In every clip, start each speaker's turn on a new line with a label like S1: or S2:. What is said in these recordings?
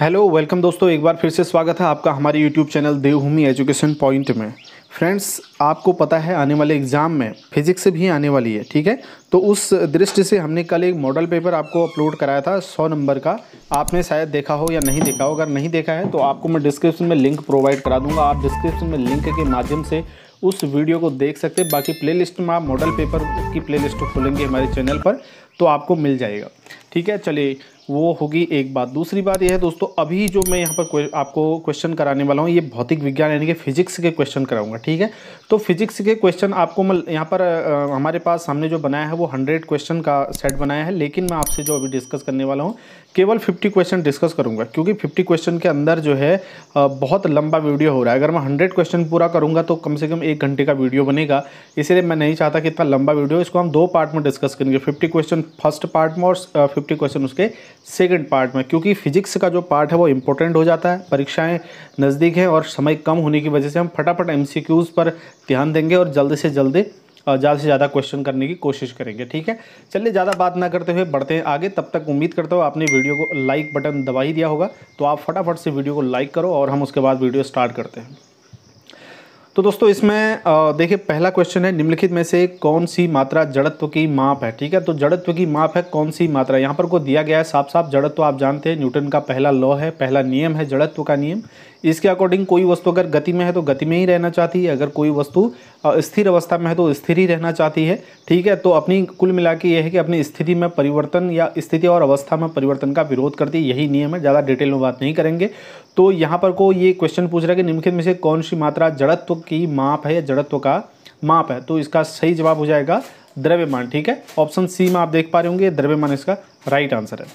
S1: hello welcome दोस्तों एक बार फिर से स्वागत है आपका हमारे YouTube channel Devbhoomi education point में फ्रेंड्स आपको पता है आने वाले एग्ज़ाम में फिजिक्स भी आने वाली है ठीक है तो उस दृष्टि से हमने कल एक मॉडल पेपर आपको अपलोड कराया था सौ नंबर का आपने शायद देखा हो या नहीं देखा हो अगर नहीं देखा है तो आपको मैं डिस्क्रिप्शन में लिंक प्रोवाइड करा दूंगा आप डिस्क्रिप्शन में लिंक के माध्यम से उस वीडियो को देख सकते हैं बाकी प्लेलिस्ट में आप मॉडल पेपर की प्लेलिस्ट खोलेंगे हमारे चैनल पर तो आपको मिल जाएगा ठीक है चलिए वो होगी एक बात दूसरी बात यह है दोस्तों अभी जो मैं यहाँ पर आपको क्वेश्चन कराने वाला हूँ ये भौतिक विज्ञान यानी कि फिजिक्स के क्वेश्चन कराऊंगा ठीक है तो फिजिक्स के क्वेश्चन आपको मैं यहाँ पर आ, हमारे पास हमने जो बनाया है वो हंड्रेड क्वेश्चन का सेट बनाया है लेकिन मैं आपसे जो अभी डिस्कस करने वाला हूँ केवल 50 क्वेश्चन डिस्कस करूंगा क्योंकि 50 क्वेश्चन के अंदर जो है बहुत लंबा वीडियो हो रहा है अगर मैं 100 क्वेश्चन पूरा करूंगा तो कम से कम एक घंटे का वीडियो बनेगा इसलिए मैं नहीं चाहता कि इतना लंबा वीडियो इसको हम दो पार्ट में डिस्कस करेंगे फिफ्टी क्वेश्चन फर्स्ट पार्ट में और फिफ्टी क्वेश्चन उसके सेकेंड पार्ट में क्योंकि फिजिक्स का जो पार्ट है वो इंपॉर्टेंट हो जाता है परीक्षाएँ नज़दीक हैं और समय कम होने की वजह से हम फटाफट एम पर ध्यान देंगे और जल्द से जल्दी ज़्यादा से ज़्यादा क्वेश्चन करने की कोशिश करेंगे ठीक है चलिए ज़्यादा बात ना करते हुए बढ़ते हैं आगे तब तक उम्मीद करता हूँ आपने वीडियो को लाइक बटन दबा ही दिया होगा तो आप फटाफट से वीडियो को लाइक करो और हम उसके बाद वीडियो स्टार्ट करते हैं तो दोस्तों इसमें देखिए पहला क्वेश्चन है निम्नलिखित में से कौन सी मात्रा जड़त्व की माप है ठीक है तो जड़त्व की माप है कौन सी मात्रा यहाँ पर को दिया गया है साफ साफ जड़त्व आप जानते हैं न्यूटन का पहला लॉ है पहला नियम है जड़त्व का नियम इसके अकॉर्डिंग कोई वस्तु अगर गति में है तो गति में ही रहना चाहती है अगर कोई वस्तु स्थिर अवस्था में है तो स्थिर ही रहना चाहती है ठीक है तो अपनी कुल मिला के ये है कि अपनी स्थिति में परिवर्तन या स्थिति और अवस्था में परिवर्तन का विरोध करती है यही नियम है ज़्यादा डिटेल में बात नहीं करेंगे तो यहाँ पर को ये क्वेश्चन पूछ रहा है कि निम्नलिखित में से कौन सी मात्रा जड़त्व की माप है या जड़त्व का माप है तो इसका सही जवाब हो जाएगा द्रव्यमान ठीक है ऑप्शन सी में आप देख पा रहे होंगे द्रव्यमान इसका राइट आंसर है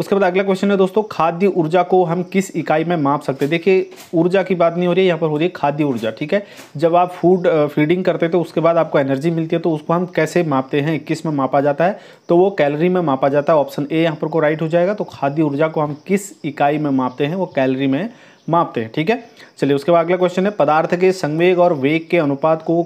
S1: उसके बाद अगला क्वेश्चन है दोस्तों खाद्य ऊर्जा को हम किस इकाई में माप सकते हैं देखिए ऊर्जा की बात नहीं हो रही है यहाँ पर हो रही है खाद्य ऊर्जा ठीक है जब आप फूड फीडिंग करते हैं तो उसके बाद आपको एनर्जी मिलती है तो उसको हम कैसे मापते हैं इक्कीस में मापा जाता है तो वो कैलरी में मापा जाता है ऑप्शन ए यहाँ पर को राइट हो जाएगा तो खाद्य ऊर्जा को हम किस इकाई में मापते हैं वो कैलरी में मापते हैं ठीक है चलिए उसके बाद अगला क्वेश्चन है पदार्थ के संवेग और वेग के अनुपात को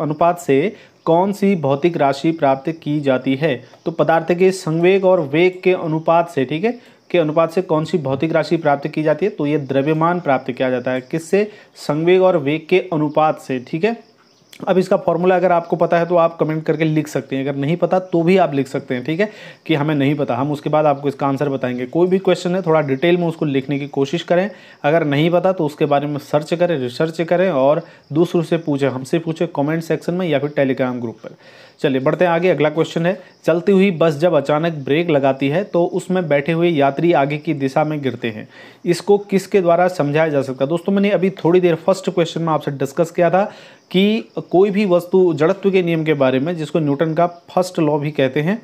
S1: अनुपात से कौन सी भौतिक राशि प्राप्त की जाती है तो पदार्थ के संवेग और वेग के अनुपात से ठीक है के अनुपात से कौन सी भौतिक राशि प्राप्त की जाती है तो यह द्रव्यमान प्राप्त किया जाता है किससे संवेग और वेग के अनुपात से ठीक है अब इसका फॉर्मूला अगर आपको पता है तो आप कमेंट करके लिख सकते हैं अगर नहीं पता तो भी आप लिख सकते हैं ठीक है कि हमें नहीं पता हम उसके बाद आपको इसका आंसर बताएंगे कोई भी क्वेश्चन है थोड़ा डिटेल में उसको लिखने की कोशिश करें अगर नहीं पता तो उसके बारे में सर्च करें रिसर्च करें और दूसरों से पूछें हमसे पूछें कॉमेंट सेक्शन में या फिर टेलीग्राम ग्रुप पर चलिए बढ़ते हैं आगे अगला क्वेश्चन है चलती हुई बस जब अचानक ब्रेक लगाती है तो उसमें बैठे हुए यात्री आगे की दिशा में गिरते हैं इसको किसके द्वारा समझाया जा सकता है दोस्तों मैंने अभी थोड़ी देर फर्स्ट क्वेश्चन में आपसे डिस्कस किया था कि कोई भी वस्तु जड़त्व के नियम के बारे में जिसको न्यूटन का फर्स्ट लॉ भी कहते हैं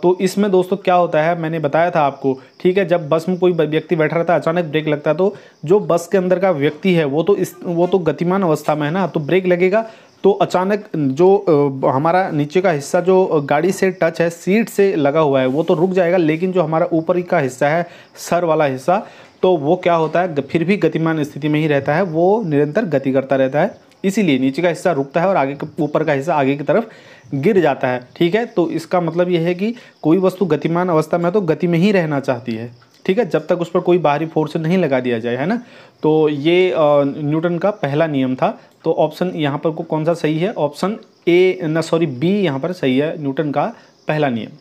S1: तो इसमें दोस्तों क्या होता है मैंने बताया था आपको ठीक है जब बस में कोई व्यक्ति बैठा रहता है अचानक ब्रेक लगता है तो जो बस के अंदर का व्यक्ति है वो तो इस वो तो गतिमान अवस्था में है ना तो ब्रेक लगेगा तो अचानक जो हमारा नीचे का हिस्सा जो गाड़ी से टच है सीट से लगा हुआ है वो तो रुक जाएगा लेकिन जो हमारा ऊपर का हिस्सा है सर वाला हिस्सा तो वो क्या होता है फिर भी गतिमान स्थिति में ही रहता है वो निरंतर गति करता रहता है इसीलिए नीचे का हिस्सा रुकता है और आगे के ऊपर का हिस्सा आगे की तरफ गिर जाता है ठीक है तो इसका मतलब यह है कि कोई वस्तु गतिमान अवस्था में तो गति में ही रहना चाहती है ठीक है जब तक उस पर कोई बाहरी फोर्स नहीं लगा दिया जाए है ना तो ये न्यूटन का पहला नियम था तो ऑप्शन यहाँ पर को कौन सा सही है ऑप्शन ए ना सॉरी बी यहाँ पर सही है न्यूटन का पहला नियम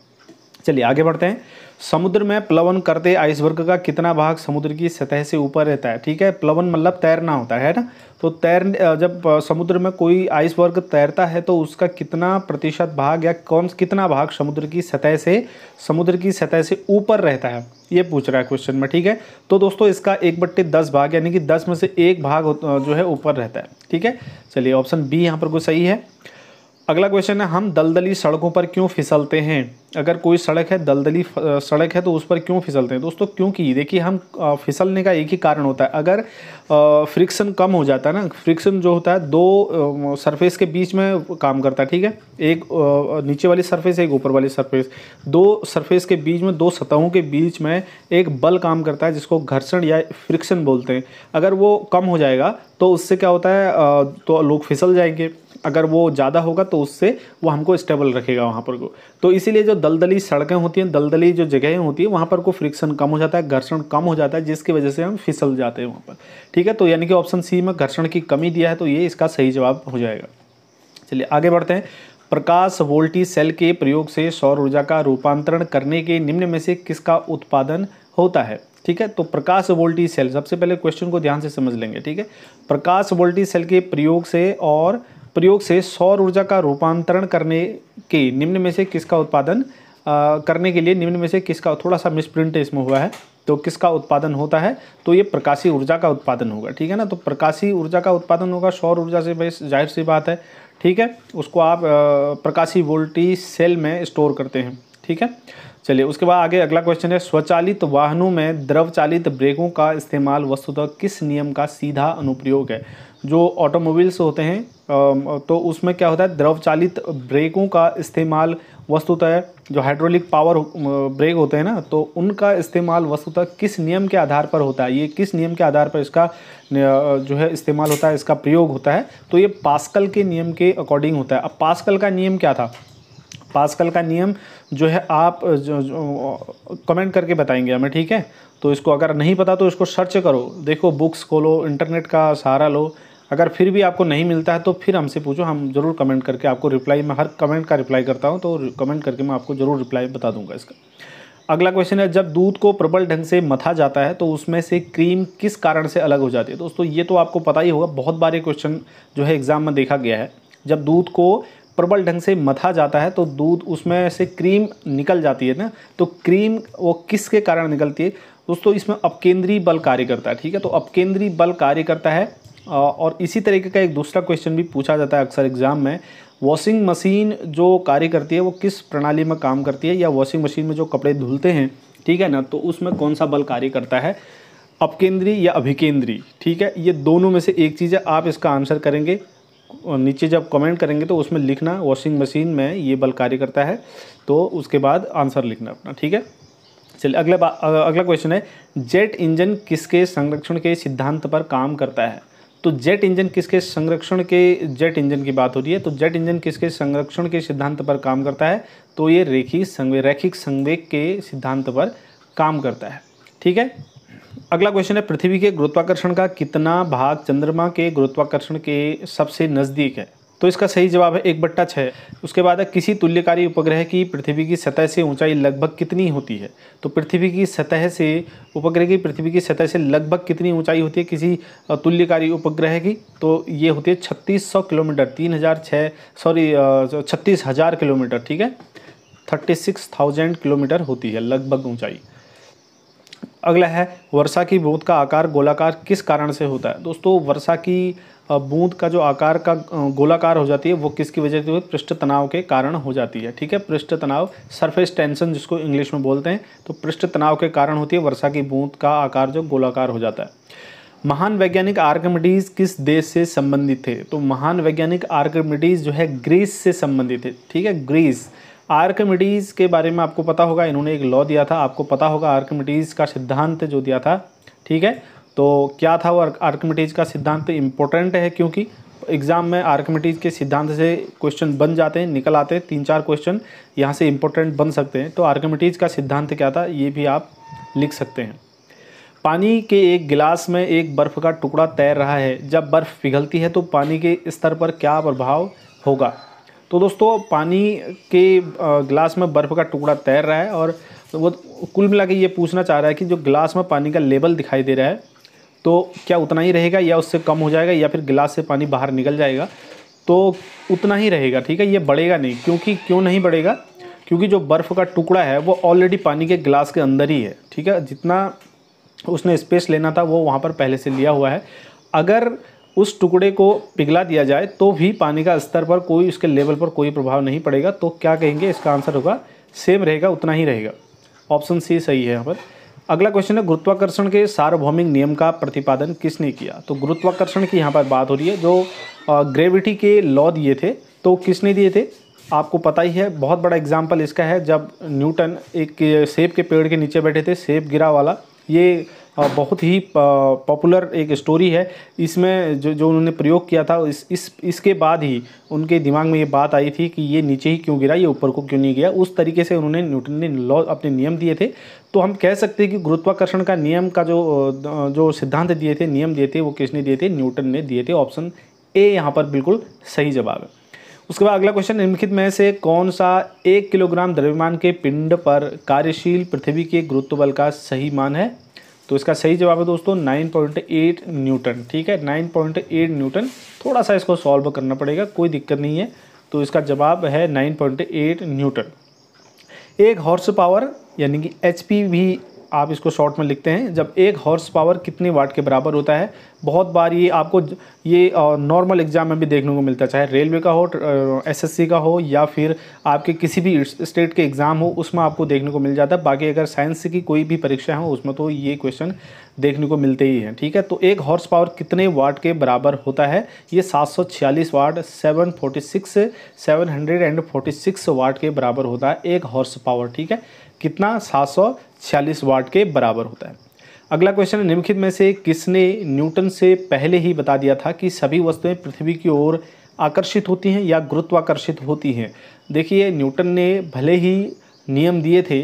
S1: चलिए आगे बढ़ते हैं समुद्र में प्लवन करते आइसबर्ग का कितना भाग समुद्र की सतह से ऊपर रहता है ठीक है प्लवन मतलब तैरना होता है ना तो तैर जब समुद्र में कोई आइसबर्ग तैरता है तो उसका कितना प्रतिशत भाग या कौन कितना भाग समुद्र की सतह से समुद्र की सतह से ऊपर रहता है ये पूछ रहा है क्वेश्चन में ठीक है तो दोस्तों इसका एक बट्टे दस भाग यानी कि दस में से एक भाग जो है ऊपर रहता है ठीक है चलिए ऑप्शन बी यहाँ पर कुछ सही है अगला क्वेश्चन है हम दलदली सड़कों पर क्यों फिसलते हैं अगर कोई सड़क है दलदली सड़क है तो उस पर क्यों फिसलते हैं दोस्तों क्योंकि देखिए हम फिसलने का एक ही कारण होता है अगर फ्रिक्शन कम हो जाता है ना फ्रिक्शन जो होता है दो सरफेस के बीच में काम करता है ठीक है एक नीचे वाली सरफेस एक ऊपर वाली सरफेस दो सरफेस के बीच में दो सतहों के बीच में एक बल काम करता है जिसको घर्षण या फ्रिक्शन बोलते हैं अगर वो कम हो जाएगा तो उससे क्या होता है तो लोग फिसल जाएंगे अगर वो ज़्यादा होगा तो उससे वो हमको स्टेबल रखेगा वहाँ पर को तो इसीलिए जो दलदली सड़कें होती हैं दलदली जो जगहें होती है वहाँ पर को फ्रिक्शन कम हो जाता है घर्षण कम हो जाता है जिसकी वजह से हम फिसल जाते हैं वहाँ पर ठीक है तो यानी कि ऑप्शन सी में घर्षण की कमी दिया है तो ये इसका सही जवाब हो जाएगा चलिए आगे बढ़ते हैं प्रकाश वोल्टी सेल के प्रयोग से सौर ऊर्जा का रूपांतरण करने के निम्न में से किसका उत्पादन होता है ठीक है तो प्रकाश वोल्टी सेल सबसे पहले क्वेश्चन को ध्यान से समझ लेंगे ठीक है प्रकाश वोल्टी सेल के प्रयोग से और प्रयोग से सौर ऊर्जा का रूपांतरण करने के निम्न में से किसका उत्पादन आ, करने के लिए निम्न में से किसका थोड़ा सा मिसप्रिंट इसमें हुआ है तो किसका उत्पादन होता है तो ये प्रकाशी ऊर्जा का उत्पादन होगा ठीक है ना तो प्रकाशी ऊर्जा का उत्पादन होगा सौर ऊर्जा से भाई जाहिर सी बात है ठीक है उसको आप प्रकाशी वोल्टी सेल में स्टोर करते हैं ठीक है चलिए उसके बाद आगे अगला क्वेश्चन है स्वचालित वाहनों में द्रव चालित ब्रेकों का इस्तेमाल वस्तुतः किस नियम का सीधा अनुप्रयोग है जो ऑटोमोबाइल्स होते हैं तो उसमें क्या होता है द्रव चालित ब्रेकों का इस्तेमाल वस्तुतः जो हाइड्रोलिक पावर ब्रेक होते हैं ना तो उनका इस्तेमाल वस्तुतः किस नियम के आधार पर होता है ये किस नियम के आधार पर इसका जो है इस्तेमाल होता है इसका प्रयोग होता है तो ये पास्कल के नियम के अकॉर्डिंग होता है अब पास्कल का नियम क्या था पास्कल का नियम जो है आप जो, जो कमेंट करके बताएंगे हमें ठीक है तो इसको अगर नहीं पता तो इसको सर्च करो देखो बुक्स खोलो इंटरनेट का सहारा लो अगर फिर भी आपको नहीं मिलता है तो फिर हमसे पूछो हम ज़रूर कमेंट करके आपको रिप्लाई मैं हर कमेंट का रिप्लाई करता हूँ तो कमेंट करके मैं आपको ज़रूर रिप्लाई बता दूंगा इसका अगला क्वेश्चन है जब दूध को प्रबल ढंग से मथा जाता है तो उसमें से क्रीम किस कारण से अलग हो जाती है दोस्तों ये तो आपको पता ही होगा बहुत बार ये क्वेश्चन जो है एग्ज़ाम में देखा गया है जब दूध को प्रबल ढंग से मथा जाता है तो दूध उसमें से क्रीम निकल जाती है ना तो क्रीम वो किसके कारण निकलती है दोस्तों इसमें अपकेंद्रीय बल कार्य करता है ठीक है तो अपकेंद्रीय बल कार्य करता है और इसी तरीके का एक दूसरा क्वेश्चन भी पूछा जाता है अक्सर एग्ज़ाम में वॉशिंग मशीन जो कार्य करती है वो किस प्रणाली में काम करती है या वॉशिंग मशीन में जो कपड़े धुलते हैं ठीक है ना तो उसमें कौन सा बल कार्य करता है अपकेंद्री या अभिकेंद्री ठीक है ये दोनों में से एक चीज़ है आप इसका आंसर करेंगे और नीचे जब कमेंट करेंगे तो उसमें लिखना वॉशिंग मशीन में ये बल कार्य करता है तो उसके बाद आंसर लिखना अपना ठीक है चलिए अगला अगला क्वेश्चन है जेट इंजन किसके संरक्षण के सिद्धांत पर काम करता है तो जेट इंजन किसके संरक्षण के जेट इंजन की बात हो रही है तो जेट इंजन किसके संरक्षण के सिद्धांत पर काम करता है तो ये रेखी संवे रैखिक संवेग के सिद्धांत पर काम करता है ठीक है अगला क्वेश्चन है पृथ्वी के गुरुत्वाकर्षण का कितना भाग चंद्रमा के गुरुत्वाकर्षण के सबसे नज़दीक है तो इसका सही जवाब है एक बट्टा छः उसके बाद है किसी तुल्यकारी उपग्रह की पृथ्वी की सतह से ऊंचाई लगभग कितनी होती है तो पृथ्वी की सतह से उपग्रह की पृथ्वी की सतह से लगभग कितनी ऊंचाई होती है किसी तुल्यकारी उपग्रह की तो ये होती है छत्तीस सौ किलोमीटर तीन हज़ार छः सॉरी छत्तीस हज़ार किलोमीटर ठीक है थर्टी सिक्स थाउजेंड किलोमीटर होती है लगभग ऊँचाई अगला है वर्षा की बूंद का आकार गोलाकार किस कारण से होता है दोस्तों वर्षा की बूंद का जो आकार का गोलाकार हो जाती है वो किसकी वजह से पृष्ठ तनाव के कारण हो जाती है ठीक है पृष्ठ तनाव सरफेस टेंशन जिसको इंग्लिश में बोलते हैं तो पृष्ठ तनाव के कारण होती है वर्षा की बूंद का आकार जो गोलाकार हो जाता है महान वैज्ञानिक आर्कमिडीज किस देश से संबंधित थे तो महान वैज्ञानिक आर्कमिडीज जो है ग्रीस से संबंधित थे ठीक है ग्रीस आर्कमिडीज के बारे में आपको पता होगा इन्होंने एक लॉ दिया था आपको पता होगा आर्कमिडीज का सिद्धांत जो दिया था ठीक है तो क्या था वो आर्कमिटीज का सिद्धांत इम्पोर्टेंट है क्योंकि एग्ज़ाम में आर्कमिटीज के सिद्धांत से क्वेश्चन बन जाते हैं निकल आते हैं तीन चार क्वेश्चन यहाँ से इम्पोर्टेंट बन सकते हैं तो आर्कमिटीज का सिद्धांत क्या था ये भी आप लिख सकते हैं पानी के एक गिलास में एक बर्फ़ का टुकड़ा तैर रहा है जब बर्फ़ पिघलती है तो पानी के स्तर पर क्या प्रभाव होगा तो दोस्तों पानी के गिलास में बर्फ़ का टुकड़ा तैर रहा है और वो कुल मिला के ये पूछना चाह रहा है कि जो गिलास में पानी का लेवल दिखाई दे रहा है तो क्या उतना ही रहेगा या उससे कम हो जाएगा या फिर गिलास से पानी बाहर निकल जाएगा तो उतना ही रहेगा ठीक है ये बढ़ेगा नहीं क्योंकि क्यों नहीं बढ़ेगा क्योंकि जो बर्फ़ का टुकड़ा है वो ऑलरेडी पानी के गिलास के अंदर ही है ठीक है जितना उसने स्पेस लेना था वो वहाँ पर पहले से लिया हुआ है अगर उस टुकड़े को पिघला दिया जाए तो भी पानी का स्तर पर कोई उसके लेवल पर कोई प्रभाव नहीं पड़ेगा तो क्या कहेंगे इसका आंसर होगा सेम रहेगा उतना ही रहेगा ऑप्शन सी सही है यहाँ पर अगला क्वेश्चन है गुरुत्वाकर्षण के सार्वभौमिक नियम का प्रतिपादन किसने किया तो गुरुत्वाकर्षण की यहाँ पर बात हो रही है जो ग्रेविटी के लॉ दिए थे तो किसने दिए थे आपको पता ही है बहुत बड़ा एग्जाम्पल इसका है जब न्यूटन एक सेब के पेड़ के नीचे बैठे थे सेब गिरा वाला ये बहुत ही पॉपुलर एक स्टोरी है इसमें जो जो उन्होंने प्रयोग किया था इस इस इसके बाद ही उनके दिमाग में ये बात आई थी कि ये नीचे ही क्यों गिरा ये ऊपर को क्यों नहीं गया उस तरीके से उन्होंने न्यूटन ने लॉ अपने नियम दिए थे तो हम कह सकते हैं कि गुरुत्वाकर्षण का नियम का जो जो सिद्धांत दिए थे नियम दिए थे वो किसने दिए थे न्यूटन ने दिए थे ऑप्शन ए यहाँ पर बिल्कुल सही जवाब है उसके बाद अगला क्वेश्चन निम्नलिखित में से कौन सा एक किलोग्राम द्रव्यमान के पिंड पर कार्यशील पृथ्वी के गुरुत्व बल का सही मान है तो इसका सही जवाब है दोस्तों 9.8 न्यूटन ठीक है 9.8 न्यूटन थोड़ा सा इसको सॉल्व करना पड़ेगा कोई दिक्कत नहीं है तो इसका जवाब है 9.8 न्यूटन एक हॉर्स पावर यानी कि एच भी आप इसको शॉर्ट में लिखते हैं जब एक हॉर्स पावर कितने वाट के बराबर होता है बहुत बार ये आपको ये नॉर्मल एग्ज़ाम में भी देखने को मिलता है चाहे रेलवे का हो एसएससी का हो या फिर आपके किसी भी स्टेट के एग्ज़ाम हो उसमें आपको देखने को मिल जाता है बाकी अगर साइंस की कोई भी परीक्षा हो उसमें तो ये क्वेश्चन देखने को मिलते ही हैं ठीक है तो एक हॉर्स पावर कितने वाट के बराबर होता है ये सात वाट सेवन फोर्टी वाट के बराबर होता है एक हॉर्स पावर ठीक है कितना सात सौ छियालीस वाट के बराबर होता है अगला क्वेश्चन है निम्नलिखित में से किसने न्यूटन से पहले ही बता दिया था कि सभी वस्तुएं पृथ्वी की ओर आकर्षित होती हैं या गुरुत्वाकर्षित होती हैं देखिए न्यूटन ने भले ही नियम दिए थे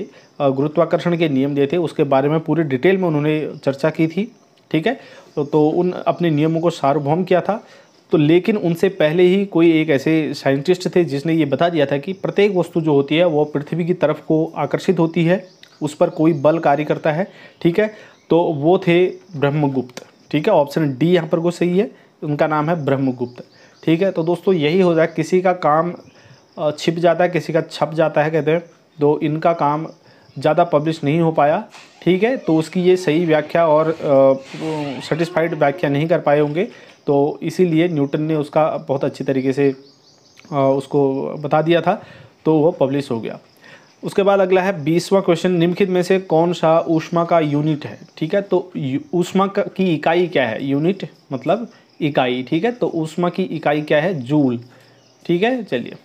S1: गुरुत्वाकर्षण के नियम दिए थे उसके बारे में पूरी डिटेल में उन्होंने चर्चा की थी ठीक है तो उन अपने नियमों को सार्वभौम किया था तो लेकिन उनसे पहले ही कोई एक ऐसे साइंटिस्ट थे जिसने ये बता दिया था कि प्रत्येक वस्तु जो होती है वो पृथ्वी की तरफ को आकर्षित होती है उस पर कोई बल कार्य करता है ठीक है तो वो थे ब्रह्मगुप्त ठीक है ऑप्शन डी यहाँ पर को सही है उनका नाम है ब्रह्मगुप्त ठीक है तो दोस्तों यही हो जाए किसी का काम छिप जाता है किसी का छप जाता है कहते हैं तो इनका काम ज़्यादा पब्लिश नहीं हो पाया ठीक है तो उसकी ये सही व्याख्या और सेटिस्फाइड व्याख्या नहीं कर पाए होंगे तो इसीलिए न्यूटन ने उसका बहुत अच्छी तरीके से उसको बता दिया था तो वो पब्लिश हो गया उसके बाद अगला है बीसवा क्वेश्चन निम्नलिखित में से कौन सा ऊष्मा का यूनिट है ठीक है तो ऊष्मा की इकाई क्या है यूनिट मतलब इकाई ठीक है तो ऊष्मा की इकाई क्या है जूल ठीक है चलिए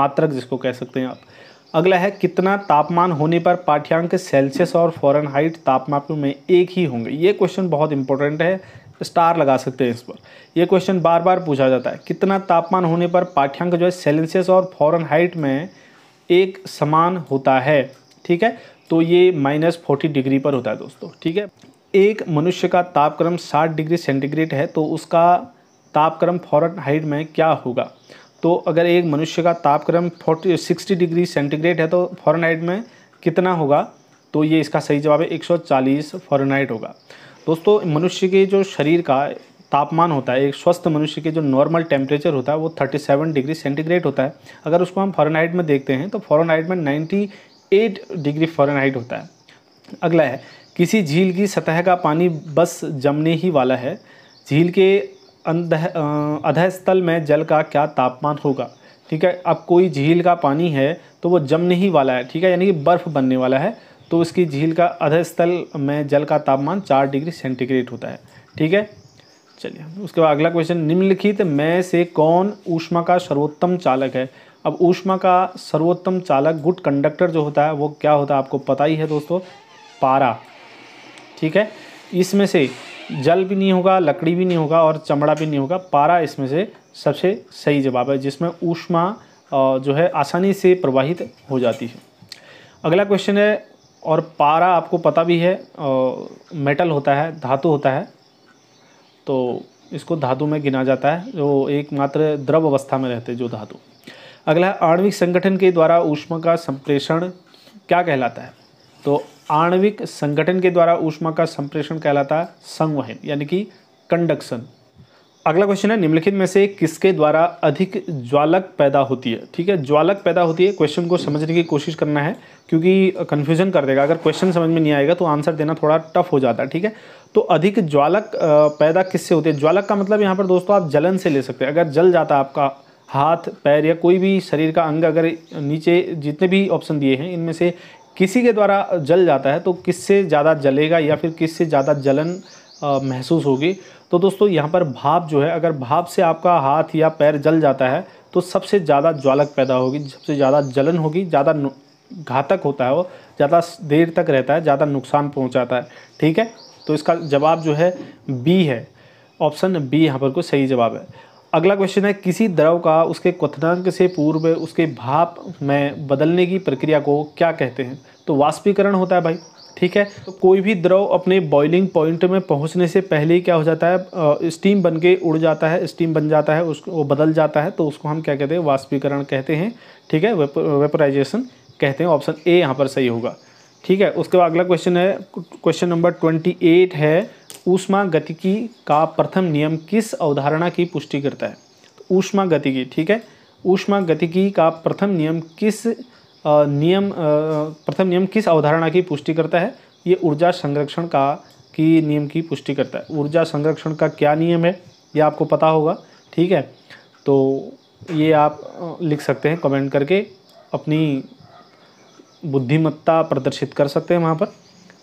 S1: मात्रक जिसको कह सकते हैं आप अगला है कितना तापमान होने पर पाठ्यांक सेल्सियस और फॉरन हाइट तापमान में एक ही होंगे ये क्वेश्चन बहुत इंपॉर्टेंट है स्टार लगा सकते हैं इस पर यह क्वेश्चन बार बार पूछा जाता है कितना तापमान होने पर पाठ्यांक जो है सेल्सियस और फॉरन हाइट में एक समान होता है ठीक है तो ये माइनस फोर्टी डिग्री पर होता है दोस्तों ठीक है एक मनुष्य का तापक्रम साठ डिग्री सेंटीग्रेड है तो उसका तापक्रम फॉरन हाइट में क्या होगा तो अगर एक मनुष्य का तापक्रम फोर्टी सिक्सटी डिग्री सेंटीग्रेड है तो फॉरन हाइट में कितना होगा तो ये इसका सही जवाब है 140 फॉरनहाइट होगा दोस्तों मनुष्य के जो शरीर का तापमान होता है एक स्वस्थ मनुष्य के जो नॉर्मल टेम्परेचर होता है वो 37 डिग्री सेंटीग्रेड होता है अगर उसको हम फॉरनाइट में देखते हैं तो फॉरनाइट में 98 डिग्री फॉरनहाइट होता है अगला है किसी झील की सतह का पानी बस जमने ही वाला है झील के अंध अधल में जल का क्या तापमान होगा ठीक है अब कोई झील का पानी है तो वो जमने ही वाला है ठीक है यानी कि बर्फ़ बनने वाला है तो उसकी झील का अधस्थल में जल का तापमान चार डिग्री सेंटीग्रेड होता है ठीक है चलिए उसके बाद अगला क्वेश्चन निम्नलिखित में से कौन ऊष्मा का सर्वोत्तम चालक है अब ऊष्मा का सर्वोत्तम चालक गुड कंडक्टर जो होता है वो क्या होता है आपको पता ही है दोस्तों पारा ठीक है इसमें से जल भी नहीं होगा लकड़ी भी नहीं होगा और चमड़ा भी नहीं होगा पारा इसमें से सबसे सही जवाब है जिसमें ऊष्मा जो है आसानी से प्रवाहित हो जाती है अगला क्वेश्चन है और पारा आपको पता भी है मेटल होता है धातु होता है तो इसको धातु में गिना जाता है जो एकमात्र द्रव अवस्था में रहते जो धातु अगला आणविक संगठन के द्वारा ऊष्मा का संप्रेषण क्या कहलाता है तो आणविक संगठन के द्वारा ऊष्मा का संप्रेषण कहलाता है संवहन यानी कि कंडक्शन अगला क्वेश्चन है निम्नलिखित में से किसके द्वारा अधिक ज्वालक पैदा होती है ठीक है ज्वालक पैदा होती है क्वेश्चन को समझने की कोशिश करना है क्योंकि कन्फ्यूजन कर देगा अगर क्वेश्चन समझ में नहीं आएगा तो आंसर देना थोड़ा टफ हो जाता है ठीक है तो अधिक ज्वालक पैदा किससे होती है ज्वालक का मतलब यहाँ पर दोस्तों आप जलन से ले सकते हैं अगर जल जाता आपका हाथ पैर या कोई भी शरीर का अंग अगर नीचे जितने भी ऑप्शन दिए हैं इनमें से किसी के द्वारा जल जाता है तो किससे ज़्यादा जलेगा या फिर किससे ज़्यादा जलन महसूस होगी तो दोस्तों यहाँ पर भाप जो है अगर भाप से आपका हाथ या पैर जल जाता है तो सबसे ज़्यादा ज्वालक पैदा होगी सबसे ज़्यादा जलन होगी ज़्यादा घातक होता है वो ज़्यादा देर तक रहता है ज़्यादा नुकसान पहुँचाता है ठीक है तो इसका जवाब जो है बी है ऑप्शन बी यहाँ पर कोई सही जवाब है अगला क्वेश्चन है किसी द्रव का उसके क्वनांक से पूर्व उसके भाप में बदलने की प्रक्रिया को क्या कहते हैं तो वाष्पीकरण होता है भाई ठीक है तो कोई भी द्रव अपने बॉइलिंग पॉइंट में पहुंचने से पहले ही क्या हो जाता है स्टीम बन के उड़ जाता है स्टीम बन जाता है उसको वो बदल जाता है तो उसको हम क्या कहते हैं वाष्पीकरण कहते हैं ठीक है वेपराइजेशन कहते हैं ऑप्शन ए यहाँ पर सही होगा ठीक है उसके बाद अगला क्वेश्चन है क्वेश्चन नंबर ट्वेंटी एट है ऊष्मा गतिकी का प्रथम नियम किस अवधारणा की पुष्टि करता है तो ऊष्मा गतिकी ठीक है ऊष्मा गतिकी का प्रथम नियम किस नियम प्रथम नियम किस अवधारणा की पुष्टि करता है ये ऊर्जा संरक्षण का की नियम की पुष्टि करता है ऊर्जा संरक्षण का क्या नियम है ये आपको पता होगा ठीक है तो ये आप लिख सकते हैं कमेंट करके अपनी बुद्धिमत्ता प्रदर्शित कर सकते हैं वहाँ पर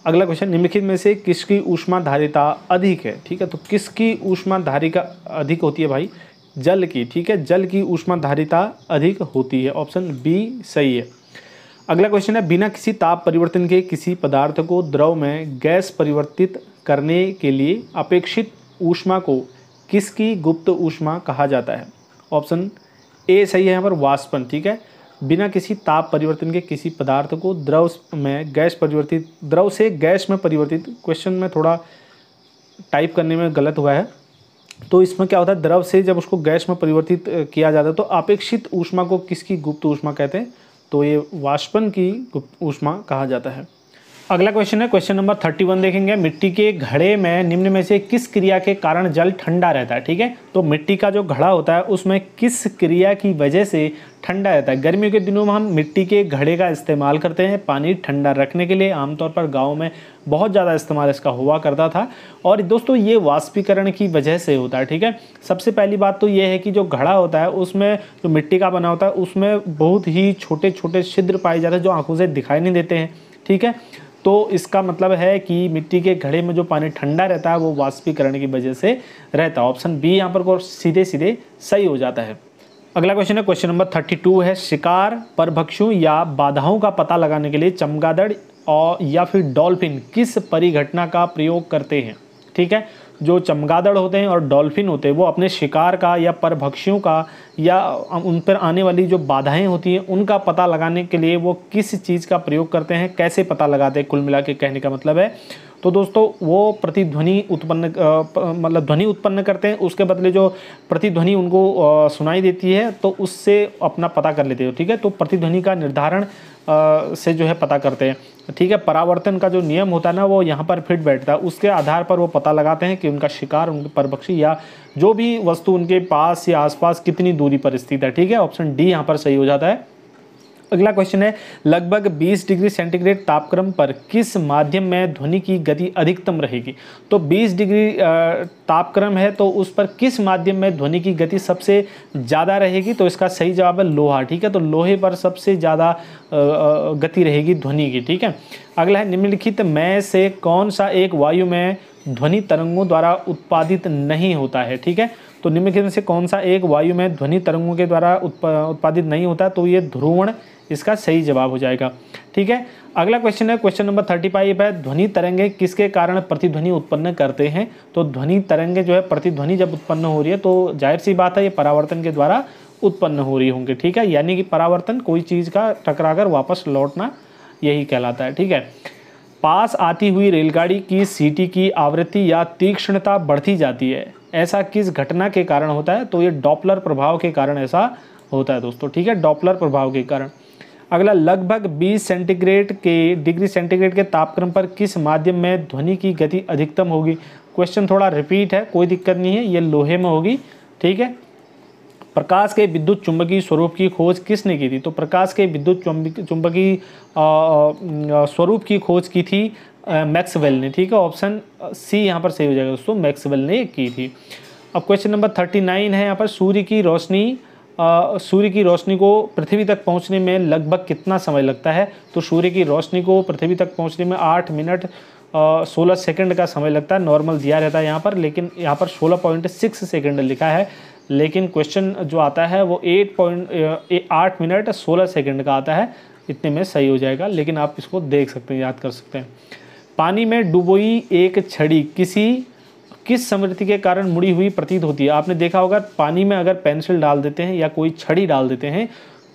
S1: अगला क्वेश्चन निम्नलिखित में से किसकी ऊष्माधारिता अधिक है ठीक है तो किसकी ऊष्माधारिका अधिक होती है भाई जल की ठीक है जल की धारिता अधिक होती है ऑप्शन बी सही है अगला क्वेश्चन है बिना किसी ताप परिवर्तन के किसी पदार्थ को द्रव में गैस परिवर्तित करने के लिए अपेक्षित ऊष्मा को किसकी गुप्त ऊष्मा कहा जाता है ऑप्शन ए सही है यहाँ पर वाष्पन ठीक है बिना किसी ताप परिवर्तन के किसी पदार्थ को द्रव में गैस परिवर्तित द्रव से गैस में परिवर्तित क्वेश्चन में थोड़ा टाइप करने में गलत हुआ है तो इसमें क्या होता है द्रव से जब उसको गैस में परिवर्तित किया जाता है तो अपेक्षित ऊष्मा को किसकी गुप्त ऊष्मा कहते हैं तो ये वाष्पन की गुप्त ऊष्मा कहा जाता है अगला क्वेश्चन है क्वेश्चन नंबर थर्टी वन देखेंगे मिट्टी के घड़े में निम्न में से किस क्रिया के कारण जल ठंडा रहता है ठीक है तो मिट्टी का जो घड़ा होता है उसमें किस क्रिया की वजह से ठंडा रहता है गर्मियों के दिनों में हम मिट्टी के घड़े का इस्तेमाल करते हैं पानी ठंडा रखने के लिए आमतौर पर गाँव में बहुत ज़्यादा इस्तेमाल इसका हुआ करता था और दोस्तों ये वाष्पीकरण की वजह से होता है ठीक है सबसे पहली बात तो ये है कि जो घड़ा होता है उसमें जो मिट्टी का बना होता है उसमें बहुत ही छोटे छोटे छिद्र पाए जाते हैं जो आंखों से दिखाई नहीं देते हैं ठीक है तो इसका मतलब है कि मिट्टी के घड़े में जो पानी ठंडा रहता है वो वाष्पीकरण की वजह से रहता है ऑप्शन बी यहाँ पर सीधे सीधे सही हो जाता है अगला क्वेश्चन है क्वेश्चन नंबर थर्टी टू है शिकार भक्षु या बाधाओं का पता लगाने के लिए चमगादड़ और या फिर डॉल्फिन किस परिघटना का प्रयोग करते हैं ठीक है जो चमगादड़ होते हैं और डॉल्फिन होते हैं वो अपने शिकार का या परभक्षियों का या उन पर आने वाली जो बाधाएं होती हैं उनका पता लगाने के लिए वो किस चीज़ का प्रयोग करते हैं कैसे पता लगाते हैं कुल मिला के कहने का मतलब है तो दोस्तों वो प्रतिध्वनि उत्पन्न मतलब ध्वनि उत्पन्न करते हैं उसके बदले जो प्रतिध्वनि उनको सुनाई देती है तो उससे अपना पता कर लेते हो ठीक है तो प्रतिध्वनि का निर्धारण से जो है पता करते हैं ठीक है परावर्तन का जो नियम होता है ना वो यहाँ पर फिट बैठता है उसके आधार पर वो पता लगाते हैं कि उनका शिकार उनके परभक्षी या जो भी वस्तु उनके पास या आसपास कितनी दूरी पर स्थित है ठीक है ऑप्शन डी यहाँ पर सही हो जाता है अगला क्वेश्चन है लगभग 20 डिग्री सेंटीग्रेड तापक्रम पर किस माध्यम में ध्वनि की गति अधिकतम रहेगी तो 20 डिग्री तापक्रम है तो उस पर किस माध्यम में ध्वनि की गति सबसे ज़्यादा रहेगी तो इसका सही जवाब है लोहा ठीक है तो लोहे पर सबसे ज़्यादा गति रहेगी ध्वनि की ठीक है अगला है निम्नलिखित में से कौन सा एक वायु में ध्वनि तरंगों द्वारा उत्पादित नहीं होता है ठीक है तो निम्नलिखित में से कौन सा एक वायु में ध्वनि तरंगों के द्वारा उत्पादित नहीं होता तो ये ध्रुवण इसका सही जवाब हो जाएगा ठीक है अगला क्वेश्चन है क्वेश्चन नंबर थर्टी फाइव है ध्वनि तरंगे किसके कारण प्रतिध्वनि उत्पन्न करते हैं तो ध्वनि तरंगे जो है प्रतिध्वनि जब उत्पन्न हो रही है तो जाहिर सी बात है ये परावर्तन के द्वारा उत्पन्न हो रही होंगे ठीक है यानी कि परावर्तन कोई चीज़ का टकरा कर वापस लौटना यही कहलाता है ठीक है पास आती हुई रेलगाड़ी की सीटी की आवृत्ति या तीक्ष्णता बढ़ती जाती है ऐसा किस घटना के कारण होता है तो ये डॉपलर प्रभाव के कारण ऐसा होता है दोस्तों ठीक है डॉपलर प्रभाव के कारण अगला लगभग 20 सेंटीग्रेड के डिग्री सेंटीग्रेड के तापक्रम पर किस माध्यम में ध्वनि की गति अधिकतम होगी क्वेश्चन थोड़ा रिपीट है कोई दिक्कत नहीं है ये लोहे में होगी ठीक है प्रकाश के विद्युत चुंबकीय स्वरूप की खोज किसने की थी तो प्रकाश के विद्युत चुंबकीय स्वरूप की खोज की थी मैक्सवेल ने ठीक है ऑप्शन सी यहाँ पर सही हो जाएगा दोस्तों मैक्सवेल ने की थी अब क्वेश्चन नंबर थर्टी नाइन है यहाँ पर सूर्य की रोशनी सूर्य की रोशनी को पृथ्वी तक पहुंचने में लगभग कितना समय लगता है तो सूर्य की रोशनी को पृथ्वी तक पहुंचने में आठ मिनट सोलह सेकंड का समय लगता है नॉर्मल दिया रहता है यहाँ पर लेकिन यहाँ पर सोलह पॉइंट सिक्स सेकेंड लिखा है लेकिन क्वेश्चन जो आता है वो एट पॉइंट आठ मिनट सोलह सेकेंड का आता है इतने में सही हो जाएगा लेकिन आप इसको देख सकते हैं याद कर सकते हैं पानी में डुबोई एक छड़ी किसी किस समृद्धि के कारण मुड़ी हुई प्रतीत होती है आपने देखा होगा पानी में अगर पेंसिल डाल देते हैं या कोई छड़ी डाल देते हैं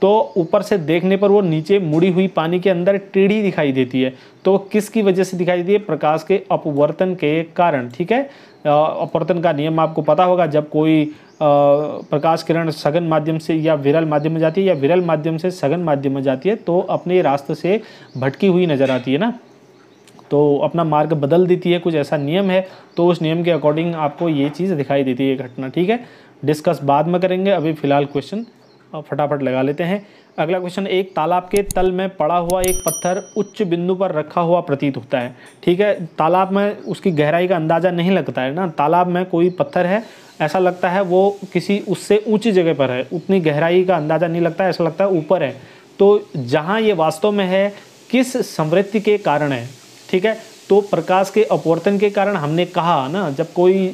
S1: तो ऊपर से देखने पर वो नीचे मुड़ी हुई पानी के अंदर टेढ़ी दिखाई देती है तो किसकी वजह से दिखाई देती है प्रकाश के अपवर्तन के कारण ठीक है अपवर्तन का नियम आपको पता होगा जब कोई प्रकाश किरण सघन माध्यम से या विरल माध्यम में जाती है या विरल माध्यम से सघन माध्यम में जाती है तो अपने रास्ते से भटकी हुई नजर आती है ना तो अपना मार्ग बदल देती है कुछ ऐसा नियम है तो उस नियम के अकॉर्डिंग आपको ये चीज़ दिखाई देती है घटना ठीक है डिस्कस बाद में करेंगे अभी फ़िलहाल क्वेश्चन फटाफट लगा लेते हैं अगला क्वेश्चन एक तालाब के तल में पड़ा हुआ एक पत्थर उच्च बिंदु पर रखा हुआ प्रतीत होता है ठीक है तालाब में उसकी गहराई का अंदाज़ा नहीं लगता है ना तालाब में कोई पत्थर है ऐसा लगता है वो किसी उससे ऊंची जगह पर है उतनी गहराई का अंदाज़ा नहीं लगता ऐसा लगता है ऊपर है तो जहाँ ये वास्तव में है किस समृद्धि के कारण है ठीक है तो प्रकाश के अपवर्तन के कारण हमने कहा ना जब कोई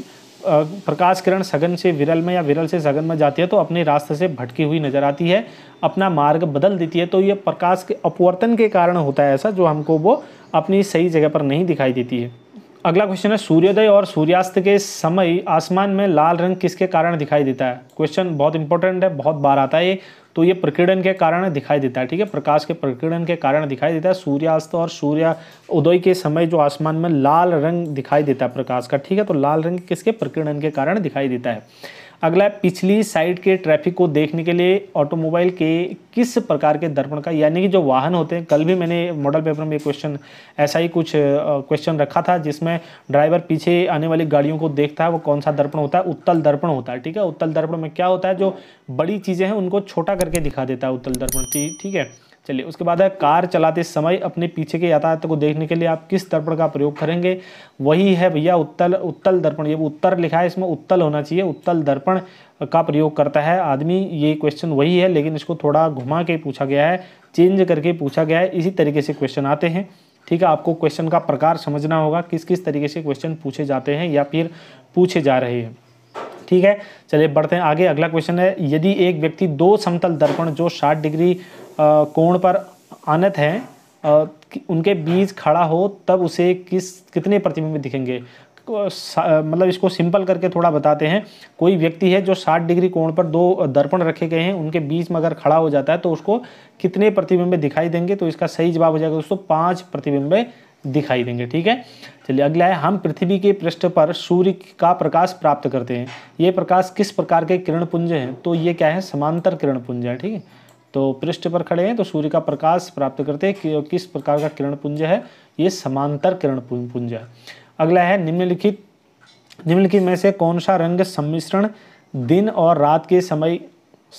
S1: प्रकाश किरण सघन से विरल में या विरल से सघन में जाती है तो अपने रास्ते से भटकी हुई नजर आती है अपना मार्ग बदल देती है तो ये प्रकाश के अपवर्तन के कारण होता है ऐसा जो हमको वो अपनी सही जगह पर नहीं दिखाई देती है अगला क्वेश्चन है सूर्योदय और सूर्यास्त के समय आसमान में लाल रंग किसके कारण दिखाई देता है क्वेश्चन बहुत इंपॉर्टेंट है बहुत बार आता है ये तो ये प्रकीर्णन के कारण दिखाई देता है ठीक है प्रकाश के प्रकीर्णन के कारण दिखाई देता है सूर्यास्त और सूर्य उदय के समय जो आसमान में लाल रंग दिखाई देता है प्रकाश का ठीक है तो लाल रंग किसके प्रकीर्णन के कारण दिखाई देता है अगला है पिछली साइड के ट्रैफिक को देखने के लिए ऑटोमोबाइल के किस प्रकार के दर्पण का यानी कि जो वाहन होते हैं कल भी मैंने मॉडल पेपर में क्वेश्चन ऐसा ही कुछ क्वेश्चन रखा था जिसमें ड्राइवर पीछे आने वाली गाड़ियों को देखता है वो कौन सा दर्पण होता है उत्तल दर्पण होता है ठीक है उत्तल दर्पण में क्या होता है जो बड़ी चीज़ें हैं उनको छोटा करके दिखा देता है उत्तल दर्पण ठीक है चलिए उसके बाद है कार चलाते समय अपने पीछे के यातायात को देखने के लिए आप किस दर्पण का प्रयोग करेंगे वही है भैया उत्तल उत्तल दर्पण ये उत्तर लिखा है इसमें उत्तल होना चाहिए उत्तल दर्पण का प्रयोग करता है आदमी ये क्वेश्चन वही है लेकिन इसको थोड़ा घुमा के पूछा गया है चेंज करके पूछा गया है इसी तरीके से क्वेश्चन आते हैं ठीक है आपको क्वेश्चन का प्रकार समझना होगा किस किस तरीके से क्वेश्चन पूछे जाते हैं या फिर पूछे जा रहे हैं ठीक है चलिए बढ़ते हैं आगे अगला क्वेश्चन है यदि एक व्यक्ति दो समतल दर्पण जो 60 डिग्री कोण पर आनत है उनके बीच खड़ा हो तब उसे किस कितने प्रतिबिंब दिखेंगे मतलब इसको सिंपल करके थोड़ा बताते हैं कोई व्यक्ति है जो 60 डिग्री कोण पर दो दर्पण रखे गए हैं उनके बीच में अगर खड़ा हो जाता है तो उसको कितने प्रतिबिंब दिखाई देंगे तो इसका सही जवाब हो जाएगा दोस्तों पाँच प्रतिबिंब दिखाई देंगे ठीक है चलिए अगला है हम पृथ्वी के पृष्ठ पर सूर्य का प्रकाश प्राप्त करते हैं ये प्रकाश किस प्रकार के किरण पुंज हैं तो ये क्या है समांतर किरण पुंज है ठीक है तो पृष्ठ पर खड़े हैं तो सूर्य का प्रकाश प्राप्त करते हैं कि किस प्रकार का किरण पुंज है ये समांतर किरण पुंज है अगला है निम्नलिखित निम्नलिखित में से कौन सा रंग सम्मिश्रण दिन और रात के समय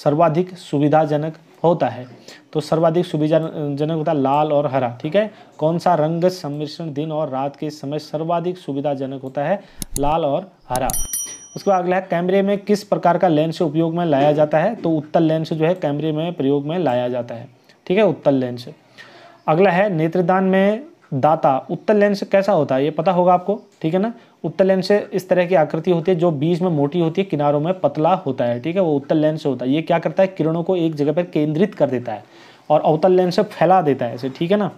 S1: सर्वाधिक सुविधाजनक होता है तो सर्वाधिक सुविधाजनक होता है लाल और हरा ठीक है कौन सा रंग सम्मिश्रण दिन और रात के समय सर्वाधिक सुविधाजनक होता है लाल और हरा उसके बाद अगला है कैमरे में किस प्रकार का लेंस उपयोग में लाया जाता है तो उत्तल लेंस जो है कैमरे में प्रयोग में लाया जाता है ठीक है उत्तल लेंस अगला है नेत्रदान में दाता उत्तल लेंस कैसा होता है ये पता होगा आपको ठीक है ना उत्तल लेंस इस तरह की आकृति होती है जो बीच में मोटी होती है किनारों में पतला होता है ठीक है वो उत्तल लेंस होता है ये क्या करता है किरणों को एक जगह पर केंद्रित कर देता है और अवतल लेंस फैला देता है ऐसे ठीक है ना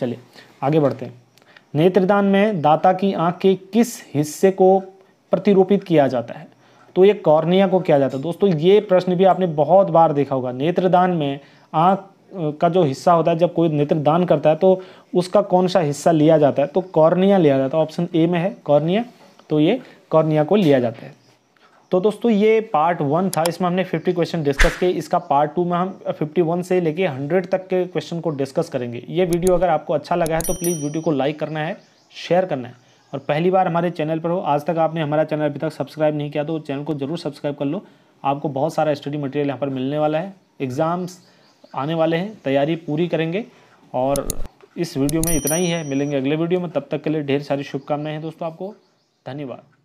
S1: चलिए आगे बढ़ते हैं नेत्रदान में दाता की आँख के किस हिस्से को प्रतिरूपित किया जाता है तो ये कॉर्निया को किया जाता है दोस्तों ये प्रश्न भी आपने बहुत बार देखा होगा नेत्रदान में आँख का जो हिस्सा होता है जब कोई नेत्रदान करता है तो उसका कौन सा हिस्सा लिया जाता है तो कॉर्निया लिया जाता है ऑप्शन ए में है कॉर्निया तो ये कॉर्निया को लिया जाता है तो दोस्तों ये पार्ट वन था इसमें हमने 50 क्वेश्चन डिस्कस किए इसका पार्ट टू में हम 51 से लेके 100 तक के क्वेश्चन को डिस्कस करेंगे ये वीडियो अगर आपको अच्छा लगा है तो प्लीज़ वीडियो को लाइक करना है शेयर करना है और पहली बार हमारे चैनल पर हो आज तक आपने हमारा चैनल अभी तक सब्सक्राइब नहीं किया तो चैनल को जरूर सब्सक्राइब कर लो आपको बहुत सारा स्टडी मटेरियल यहाँ पर मिलने वाला है एग्ज़ाम्स आने वाले हैं तैयारी पूरी करेंगे और इस वीडियो में इतना ही है मिलेंगे अगले वीडियो में तब तक के लिए ढेर सारी शुभकामनाएं हैं दोस्तों आपको धन्यवाद